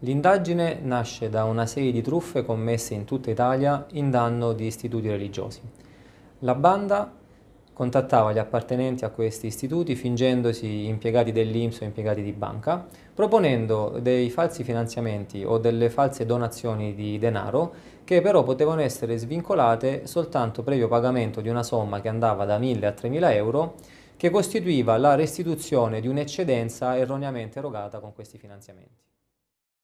L'indagine nasce da una serie di truffe commesse in tutta Italia in danno di istituti religiosi. La banda contattava gli appartenenti a questi istituti fingendosi impiegati dell'Inps o impiegati di banca, proponendo dei falsi finanziamenti o delle false donazioni di denaro che però potevano essere svincolate soltanto previo pagamento di una somma che andava da 1.000 a 3.000 euro che costituiva la restituzione di un'eccedenza erroneamente erogata con questi finanziamenti.